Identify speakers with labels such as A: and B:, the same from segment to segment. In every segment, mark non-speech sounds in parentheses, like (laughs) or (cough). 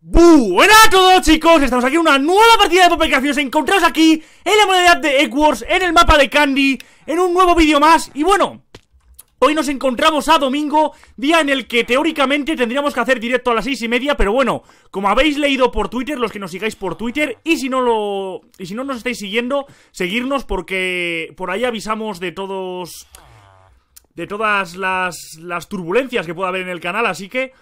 A: Buenas a todos chicos, estamos aquí en una nueva partida de os encontráis aquí en la modalidad de Wars, en el mapa de Candy En un nuevo vídeo más, y bueno Hoy nos encontramos a domingo, día en el que teóricamente tendríamos que hacer directo a las seis y media Pero bueno, como habéis leído por Twitter, los que nos sigáis por Twitter Y si no lo... y si no nos estáis siguiendo, seguirnos porque por ahí avisamos de todos... De todas las, las turbulencias que pueda haber en el canal, así que...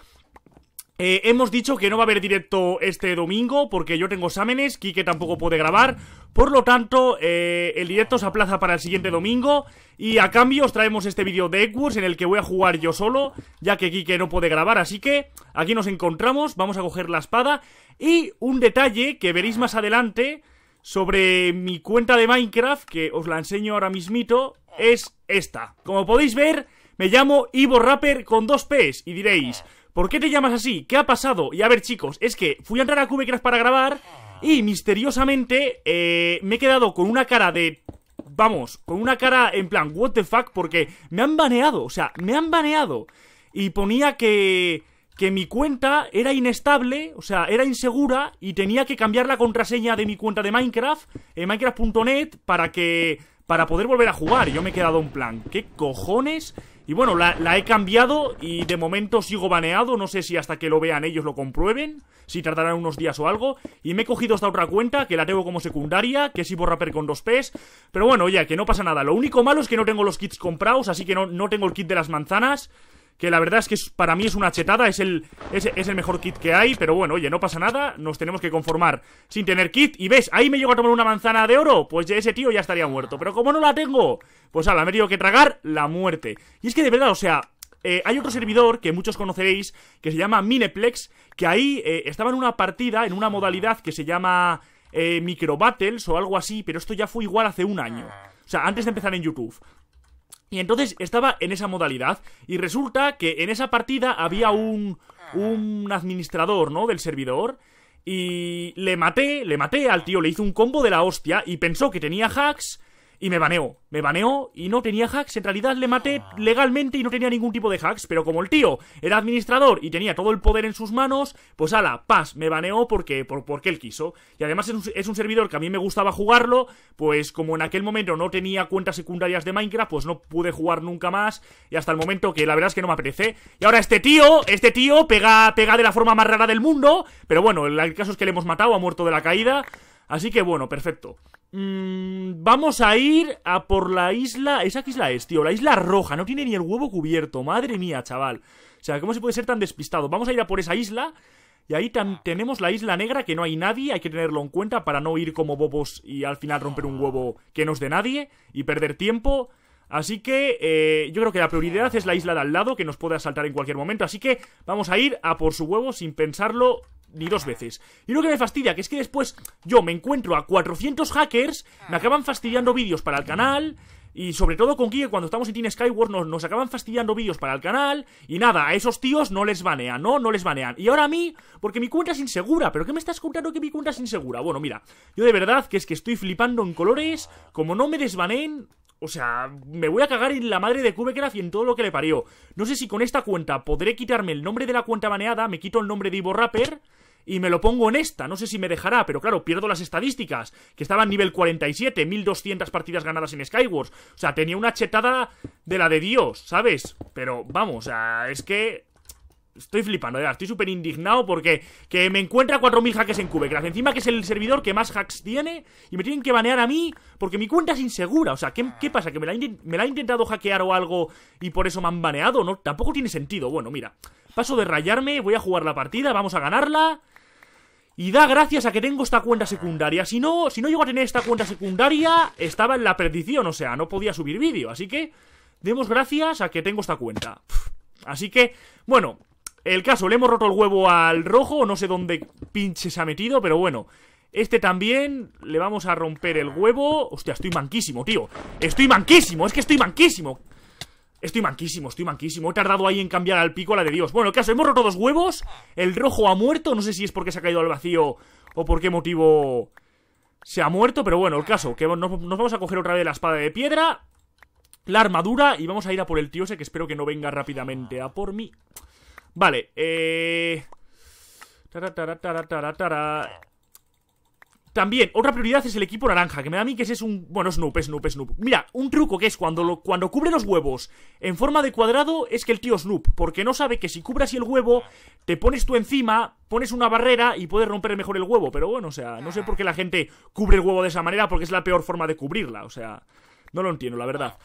A: Eh, hemos dicho que no va a haber directo este domingo porque yo tengo exámenes, Kike tampoco puede grabar. Por lo tanto, eh, el directo se aplaza para el siguiente domingo. Y a cambio os traemos este vídeo de Equus, en el que voy a jugar yo solo, ya que Kike no puede grabar. Así que aquí nos encontramos, vamos a coger la espada. Y un detalle que veréis más adelante sobre mi cuenta de Minecraft, que os la enseño ahora mismito, es esta. Como podéis ver, me llamo Ivo Rapper con dos P's y diréis... ¿Por qué te llamas así? ¿Qué ha pasado? Y a ver, chicos, es que fui a entrar a Cubecraft para grabar y misteriosamente eh, me he quedado con una cara de... Vamos, con una cara en plan, what the fuck, porque me han baneado, o sea, me han baneado. Y ponía que que mi cuenta era inestable, o sea, era insegura y tenía que cambiar la contraseña de mi cuenta de Minecraft, en eh, minecraft.net, para que para poder volver a jugar. Y yo me he quedado en plan, ¿qué cojones? Y bueno, la, he cambiado y de momento sigo baneado. No sé si hasta que lo vean ellos lo comprueben, si tardarán unos días o algo. Y me he cogido esta otra cuenta que la tengo como secundaria, que es Rapper con dos P's. Pero bueno, ya, que no pasa nada. Lo único malo es que no tengo los kits comprados, así que no, no tengo el kit de las manzanas que la verdad es que para mí es una chetada, es el, el mejor kit que hay, pero bueno, oye, no pasa nada, nos tenemos que conformar sin tener kit, y ves, ahí me llego a tomar una manzana de oro, pues ese tío ya estaría muerto, pero como no la tengo, pues ahora me he tenido que tragar la muerte. Y es que de verdad, o sea, eh, hay otro servidor que muchos conoceréis, que se llama Mineplex, que ahí eh, estaba en una partida, en una modalidad que se llama eh, Micro Battles o algo así, pero esto ya fue igual hace un año. O sea, antes de empezar en YouTube. Y entonces estaba en esa modalidad. Y resulta que en esa partida había un, un administrador, ¿no? Del servidor. Y le maté, le maté al tío, le hizo un combo de la hostia. Y pensó que tenía hacks y me baneó. Me baneó y no tenía hacks. En realidad le maté ah. legalmente y no tenía ningún tipo de hacks. Pero como el tío era administrador y tenía todo el poder en sus manos, pues ala, paz, me baneó porque, por, porque él quiso. Y además es un, es un, servidor que a mí me gustaba jugarlo, pues como en aquel momento no tenía cuentas secundarias de Minecraft, pues no pude jugar nunca más. Y hasta el momento que la verdad es que no me apetece. Y ahora este tío, este tío pega, pega de la forma más rara del mundo. Pero bueno, el caso es que le hemos matado, ha muerto de la caída. Así que bueno, perfecto. Mm, vamos a ir a por la isla. ¿Esa isla es, tío? La isla roja. No tiene ni el huevo cubierto. Madre mía, chaval. O sea, ¿cómo se puede ser tan despistado? Vamos a ir a por esa isla. Y ahí tenemos la isla negra, que no hay nadie, hay que tenerlo en cuenta para no ir como bobos y al final romper un huevo que no es de nadie y perder tiempo. Así que eh, yo creo que la prioridad es la isla de al lado, que nos puede asaltar en cualquier momento. Así que vamos a ir a por su huevo sin pensarlo ni dos veces. Y lo que me fastidia, que es que después yo me encuentro a 400 hackers, me ah. acaban fastidiando vídeos para el canal, y sobre todo con que cuando estamos en Team Skyward, nos, nos acaban fastidiando vídeos para el canal. Y nada, a esos tíos no les banean, ¿no? No les banean. Y ahora a mí, porque mi cuenta es insegura. ¿Pero qué me estás contando que mi cuenta es insegura? Bueno, mira, yo de verdad que es que estoy flipando en colores. Como no me desbaneen, o sea, me voy a cagar en la madre de que y en todo lo que le parió. No sé si con esta cuenta podré quitarme el nombre de la cuenta baneada, me quito el nombre de Ivo Rapper y me lo pongo en esta. No sé si me dejará, pero claro, pierdo las estadísticas, que estaba en nivel 47, 1200 partidas ganadas en Skywars. O sea, tenía una chetada de la de Dios, ¿sabes? Pero vamos, o sea, es que Estoy flipando, ya, estoy súper indignado porque que me encuentra 4.000 hacks en Cubecraft. Encima que es el servidor que más hacks tiene y me tienen que banear a mí porque mi cuenta es insegura. O sea, ¿qué, qué pasa? ¿Que me la, me la, ha intentado hackear o algo y por eso me han baneado? No, tampoco tiene sentido. Bueno, mira, paso de rayarme, voy a jugar la partida, vamos a ganarla. Y da gracias a que tengo esta cuenta secundaria. Si no, si no llego a tener esta cuenta secundaria, estaba en la perdición. O sea, no podía subir vídeo. Así que demos gracias a que tengo esta cuenta. Así que, bueno, el caso, le hemos roto el huevo al rojo, no sé dónde pinche se ha metido, pero bueno. Este también, le vamos a romper el huevo. Hostia, estoy manquísimo, tío. Estoy manquísimo, es que estoy manquísimo. Estoy manquísimo, estoy manquísimo. He tardado ahí en cambiar al pico a la de Dios. Bueno, el caso, hemos roto dos huevos. El rojo ha muerto. No sé si es porque se ha caído al vacío o por qué motivo se ha muerto. Pero bueno, el caso, que nos, nos vamos a coger otra vez la espada de piedra, la armadura y vamos a ir a por el tío ese que espero que no venga rápidamente a por mí. Vale, eh... También, otra prioridad es el equipo naranja, que me da a mí que ese es un... Bueno, Snoop, Snoop, Snoop. Mira, un truco que es cuando, cuando cubre los huevos en forma de cuadrado es que el tío Snoop, porque no sabe que si cubras el huevo, te pones tú encima, pones una barrera y puedes romper mejor el huevo. Pero bueno, o sea, no sé por qué la gente cubre el huevo de esa manera, porque es la peor forma de cubrirla, o sea... No lo entiendo, la verdad.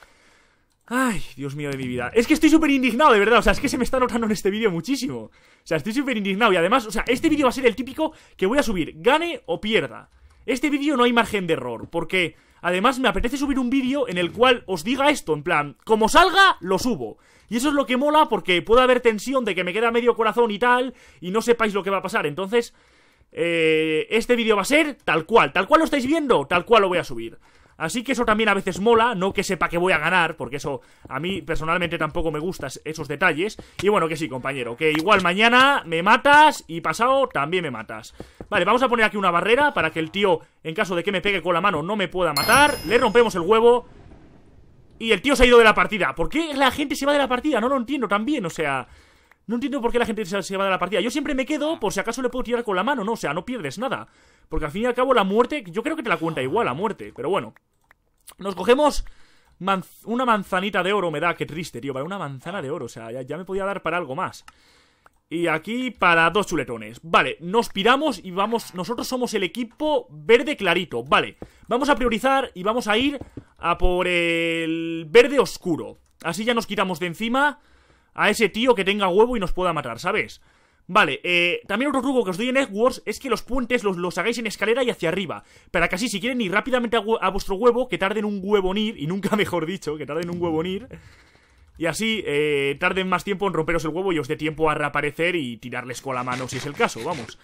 A: Ay, Dios mío de mi vida. Es que estoy súper indignado, de verdad. O sea, es que se me está notando en este vídeo muchísimo. O sea, estoy súper indignado. Y además, o sea, este vídeo va a ser el típico que voy a subir, gane o pierda. Este vídeo no hay margen de error, porque además me apetece subir un vídeo en el cual os diga esto, en plan, como salga, lo subo. Y eso es lo que mola, porque puede haber tensión de que me queda medio corazón y tal, y no sepáis lo que va a pasar. Entonces, eh, este vídeo va a ser tal cual, tal cual lo estáis viendo, tal cual lo voy a subir. Así que eso también a veces mola, no que sepa que voy a ganar, porque eso a mí personalmente tampoco me gustan esos detalles. Y bueno, que sí, compañero, que igual mañana me matas y pasado también me matas. Vale, vamos a poner aquí una barrera para que el tío, en caso de que me pegue con la mano, no me pueda matar. Le rompemos el huevo. Y el tío se ha ido de la partida. ¿Por qué la gente se va de la partida? No lo entiendo también, o sea... No entiendo por qué la gente se va de la partida. Yo siempre me quedo por si acaso le puedo tirar con la mano, ¿no? O sea, no pierdes nada. Porque al fin y al cabo la muerte, yo creo que te la cuenta igual la muerte, pero bueno. Nos cogemos una manzanita de oro, me da, qué triste, tío, para una manzana de oro, o sea, ya me podía dar para algo más. Y aquí para dos chuletones. Vale, nos piramos y vamos... Nosotros somos el equipo verde clarito. Vale, vamos a priorizar y vamos a ir a por el verde oscuro. Así ya nos quitamos de encima a ese tío que tenga huevo y nos pueda matar, ¿sabes? Vale, eh, también otro truco que os doy en Edwards es que los puentes los, los hagáis en escalera y hacia arriba, para que así si quieren ir rápidamente a, vuestro huevo, que tarden un huevo en ir, y nunca (laughs) mejor dicho, que tarden un huevo en ir, y así eh, tarden más tiempo en romperos el huevo y os dé tiempo a reaparecer y tirarles con la mano si es el caso, vamos.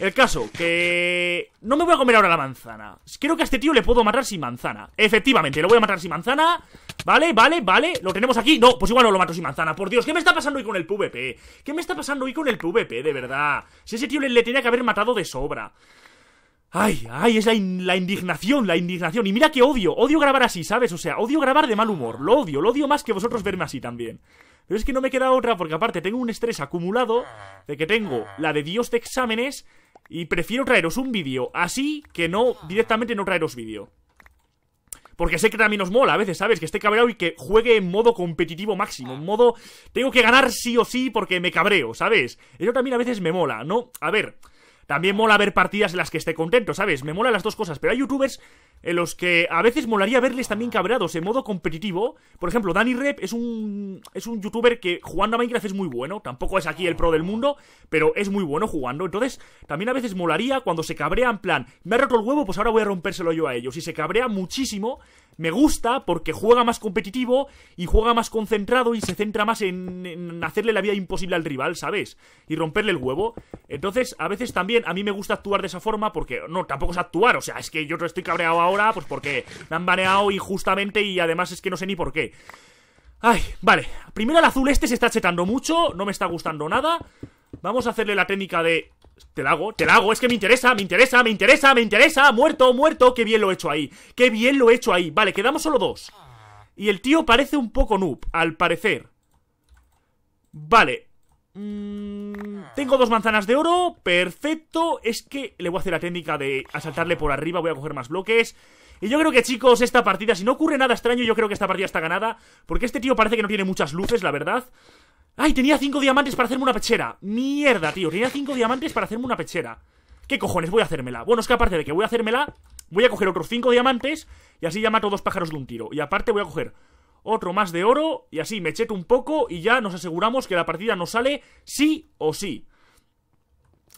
A: El caso, que... No me voy a comer ahora la manzana. Creo que a este tío le puedo matar sin manzana. Efectivamente, lo voy a matar sin manzana. Vale, vale, vale. Lo tenemos aquí. No, pues igual no lo mato sin manzana. Por Dios, ¿qué me está pasando hoy con el PvP? ¿Qué me está pasando hoy con el PvP, de verdad? Si ese tío le, tenía que haber matado de sobra.
B: Ay, ay,
A: es la, la, indignación, la indignación. Y mira que odio, odio grabar así, ¿sabes? O sea, odio grabar de mal humor. Lo odio, lo odio más que vosotros verme así también. Pero es que no me queda otra porque aparte tengo un estrés acumulado de que tengo la de Dios de exámenes y prefiero traeros un vídeo así que no directamente no traeros vídeo. Porque sé que también os mola a veces, ¿sabes? Que esté cabreado y que juegue en modo competitivo máximo. En modo, tengo que ganar sí o sí porque me cabreo, ¿sabes? Eso también a veces me mola, ¿no? A ver, también mola ver partidas en las que esté contento, ¿sabes? Me mola las dos cosas, pero hay youtubers en los que a veces molaría verles también cabreados en modo competitivo. Por ejemplo, Danny Rep es un, es un youtuber que jugando a Minecraft es muy bueno. Tampoco es aquí el pro del mundo, pero es muy bueno jugando. Entonces, también a veces molaría cuando se cabrea en plan, me ha roto el huevo, pues ahora voy a rompérselo yo a ellos. Y se cabrea muchísimo. Me gusta porque juega más competitivo y juega más concentrado y se centra más en hacerle la vida imposible al rival, ¿sabes? Y romperle el huevo. Entonces, a veces también a mí me gusta actuar de esa forma porque no, tampoco es actuar, o sea, es que yo estoy cabreado ahora pues porque me han baneado injustamente y además es que no sé ni por qué. Ay, vale, primero el azul este se está chetando mucho, no me está gustando nada. Vamos a hacerle la técnica de... Te la hago, te la hago, es que me interesa, me interesa, me interesa, me interesa, muerto, muerto, qué bien lo he hecho ahí, qué bien lo he hecho ahí. Vale, quedamos solo dos. Y el tío parece un poco noob, al parecer. Vale, Mm, ah. tengo dos manzanas de oro. Perfecto. Es que le voy a hacer la técnica de asaltarle por arriba. Voy a coger más bloques. Y yo creo que, chicos, esta partida, si no ocurre nada extraño, yo creo que esta partida está ganada. Porque este tío parece que no tiene muchas luces, la verdad. ¡Ay! Tenía cinco diamantes para hacerme una pechera. Mierda, tío. Tenía cinco diamantes para hacerme una pechera. ¿Qué cojones voy a hacérmela? Bueno, es que aparte de que voy a hacérmela, voy a coger otros cinco diamantes y así ya mato dos pájaros de un tiro. Y aparte voy a coger otro más de oro y así me cheto un poco y ya nos aseguramos que la partida nos sale sí o sí.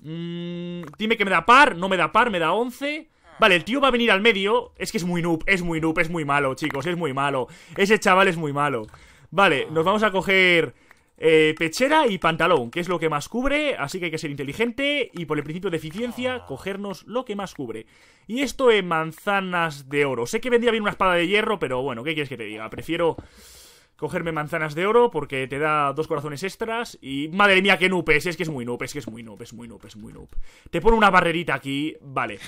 A: Mm, dime que me da par, no me da par, me da 11. Vale, el tío va a venir al medio. Es que es muy noob, es muy noob, es muy malo, chicos, es muy malo. Ese chaval es muy malo. Vale, nos vamos a coger eh, pechera y pantalón, que es lo que más cubre, así que hay que ser inteligente y por el principio de eficiencia, cogernos lo que más cubre. Y esto es manzanas de oro. Sé que vendría bien una espada de hierro, pero bueno, ¿qué quieres que te diga? Prefiero cogerme manzanas de oro porque te da dos corazones extras y... Madre mía, qué noob es, es que es muy noob, es que es muy noob, es muy noob, es muy noob. Te pone una barrerita aquí, vale.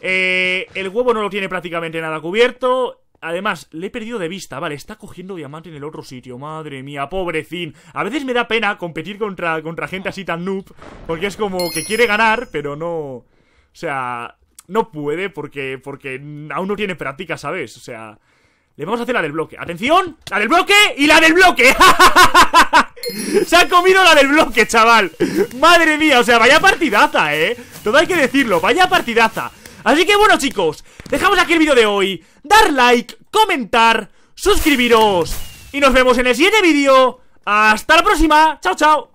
A: Eh, el huevo no lo tiene prácticamente nada cubierto Además, le he perdido de vista, vale, está cogiendo diamante en el otro sitio, madre mía, pobrecín. A veces me da pena competir contra, contra gente así tan noob, porque es como que quiere ganar, pero no... O sea, no puede porque, porque aún no tiene práctica, ¿sabes? O sea, le vamos a hacer la del bloque. ¡Atención! ¡La del bloque y la del bloque! (laughs) Se ha comido la del bloque, chaval Madre mía, o sea, vaya partidaza, eh Todo hay que decirlo, vaya partidaza Así que bueno chicos, dejamos aquí el vídeo de hoy Dar like, comentar, suscribiros Y nos vemos en el siguiente vídeo Hasta la próxima, chao chao